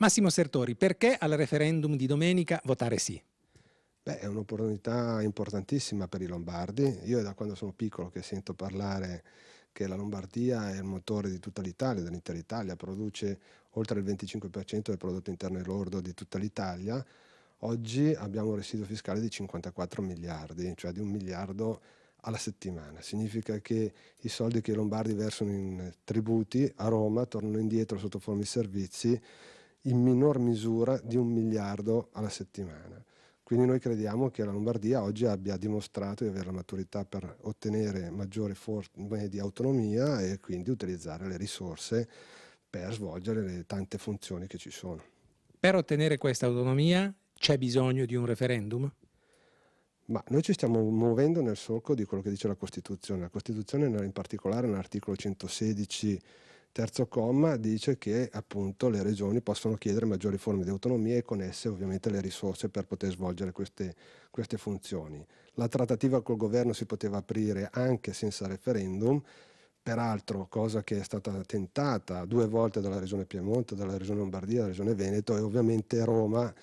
Massimo Sertori, perché al referendum di domenica votare sì? Beh, è un'opportunità importantissima per i lombardi. Io da quando sono piccolo che sento parlare che la Lombardia è il motore di tutta l'Italia, dell'intera Italia, produce oltre il 25% del prodotto interno lordo di tutta l'Italia. Oggi abbiamo un residuo fiscale di 54 miliardi, cioè di un miliardo alla settimana. Significa che i soldi che i lombardi versano in tributi a Roma tornano indietro sotto forma di servizi in minor misura di un miliardo alla settimana. Quindi noi crediamo che la Lombardia oggi abbia dimostrato di avere la maturità per ottenere maggiori forme eh, di autonomia e quindi utilizzare le risorse per svolgere le tante funzioni che ci sono. Per ottenere questa autonomia c'è bisogno di un referendum? Ma noi ci stiamo muovendo nel solco di quello che dice la Costituzione. La Costituzione in particolare nell'articolo 116 Terzo comma dice che appunto le regioni possono chiedere maggiori forme di autonomia e con esse ovviamente le risorse per poter svolgere queste, queste funzioni. La trattativa col governo si poteva aprire anche senza referendum, peraltro cosa che è stata tentata due volte dalla Regione Piemonte, dalla Regione Lombardia, dalla Regione Veneto e ovviamente Roma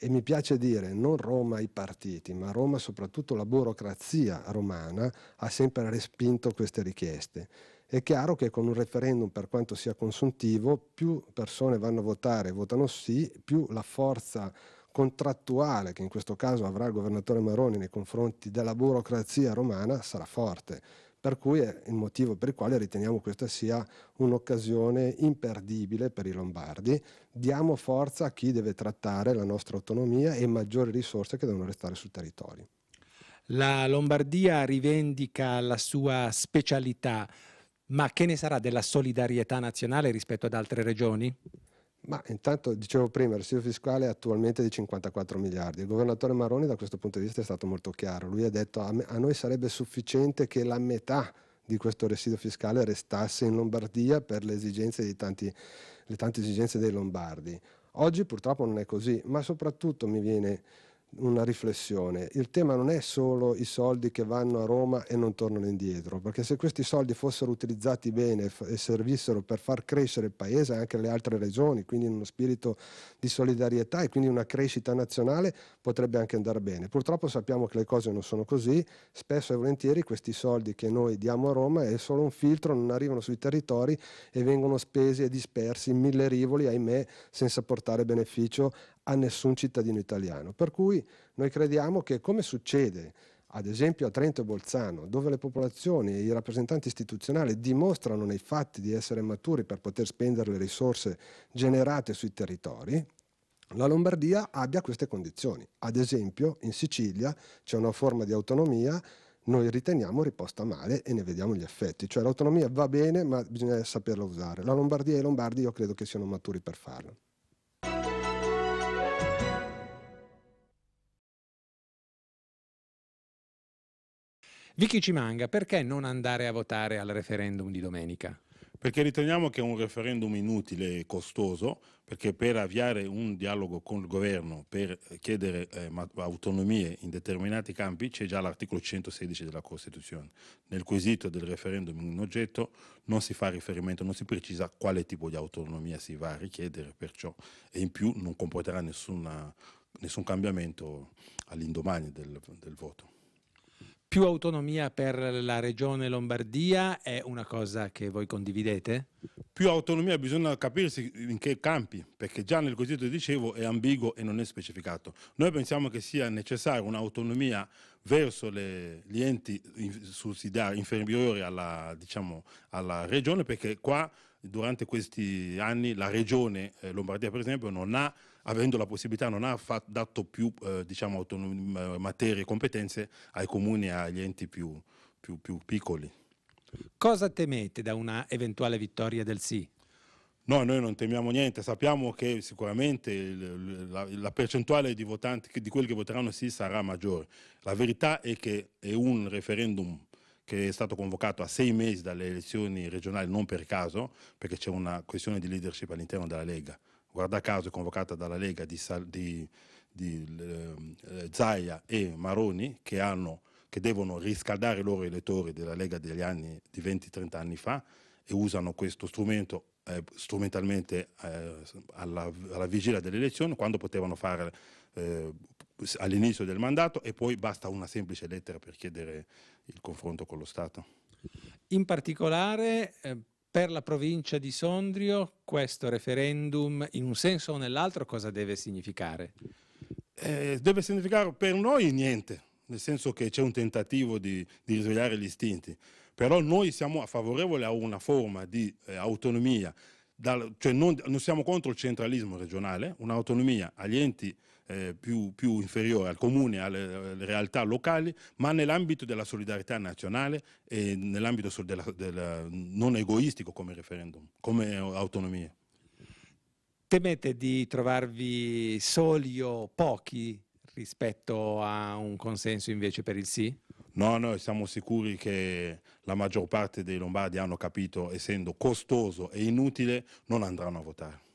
e mi piace dire non Roma i partiti, ma Roma soprattutto la burocrazia romana ha sempre respinto queste richieste. È chiaro che con un referendum, per quanto sia consuntivo, più persone vanno a votare e votano sì, più la forza contrattuale che in questo caso avrà il governatore Maroni nei confronti della burocrazia romana sarà forte. Per cui è il motivo per il quale riteniamo questa sia un'occasione imperdibile per i lombardi. Diamo forza a chi deve trattare la nostra autonomia e maggiori risorse che devono restare sul territorio. La Lombardia rivendica la sua specialità ma che ne sarà della solidarietà nazionale rispetto ad altre regioni? Ma intanto, dicevo prima, il residuo fiscale è attualmente di 54 miliardi. Il governatore Maroni da questo punto di vista è stato molto chiaro. Lui ha detto a, me, a noi sarebbe sufficiente che la metà di questo residuo fiscale restasse in Lombardia per le, esigenze tanti, le tante esigenze dei lombardi. Oggi purtroppo non è così, ma soprattutto mi viene una riflessione. Il tema non è solo i soldi che vanno a Roma e non tornano indietro, perché se questi soldi fossero utilizzati bene e servissero per far crescere il paese e anche le altre regioni, quindi in uno spirito di solidarietà e quindi una crescita nazionale, potrebbe anche andare bene. Purtroppo sappiamo che le cose non sono così, spesso e volentieri questi soldi che noi diamo a Roma è solo un filtro, non arrivano sui territori e vengono spesi e dispersi in mille rivoli, ahimè, senza portare beneficio a nessun cittadino italiano. Per cui noi crediamo che come succede ad esempio a Trento e Bolzano, dove le popolazioni e i rappresentanti istituzionali dimostrano nei fatti di essere maturi per poter spendere le risorse generate sui territori, la Lombardia abbia queste condizioni. Ad esempio in Sicilia c'è una forma di autonomia noi riteniamo riposta male e ne vediamo gli effetti. Cioè l'autonomia va bene, ma bisogna saperla usare. La Lombardia e i Lombardi io credo che siano maturi per farlo. Vicky Cimanga, perché non andare a votare al referendum di domenica? Perché riteniamo che è un referendum inutile e costoso, perché per avviare un dialogo con il governo, per chiedere eh, autonomie in determinati campi, c'è già l'articolo 116 della Costituzione. Nel quesito del referendum in oggetto non si fa riferimento, non si precisa quale tipo di autonomia si va a richiedere, perciò e in più non comporterà nessuna, nessun cambiamento all'indomani del, del voto più autonomia per la regione Lombardia è una cosa che voi condividete? Più autonomia bisogna capirsi in che campi, perché già nel cosiddetto dicevo è ambiguo e non è specificato. Noi pensiamo che sia necessaria un'autonomia verso le, gli enti sussidiari inferiori alla, diciamo, alla regione, perché qua durante questi anni la regione eh, Lombardia per esempio non ha avendo la possibilità non ha affatto dato più eh, diciamo, materie e competenze ai comuni e agli enti più, più, più piccoli. Cosa temete da una eventuale vittoria del sì? No, noi non temiamo niente, sappiamo che sicuramente la, la percentuale di votanti, di quelli che voteranno sì, sarà maggiore. La verità è che è un referendum che è stato convocato a sei mesi dalle elezioni regionali, non per caso, perché c'è una questione di leadership all'interno della Lega guarda caso è convocata dalla Lega di, di, di eh, Zaia e Maroni che, hanno, che devono riscaldare i loro elettori della Lega degli anni di 20-30 anni fa e usano questo strumento eh, strumentalmente eh, alla, alla, vigilia delle elezioni quando potevano fare eh, all'inizio del mandato e poi basta una semplice lettera per chiedere il confronto con lo Stato. In particolare eh, per la provincia di Sondrio questo referendum in un senso o nell'altro cosa deve significare? Eh, deve significare per noi niente, nel senso che c'è un tentativo di, di risvegliare gli istinti, però noi siamo favorevoli a una forma di eh, autonomia, dal, cioè non, non, siamo contro il centralismo regionale, un'autonomia agli enti eh, più, più, inferiore al comune, alle, alle, realtà locali, ma nell'ambito della solidarietà nazionale e nell'ambito della, della, non egoistico come referendum, come autonomia. Temete di trovarvi soli o pochi rispetto a un consenso invece per il sì? No, noi siamo sicuri che la maggior parte dei lombardi hanno capito, essendo costoso e inutile, non andranno a votare.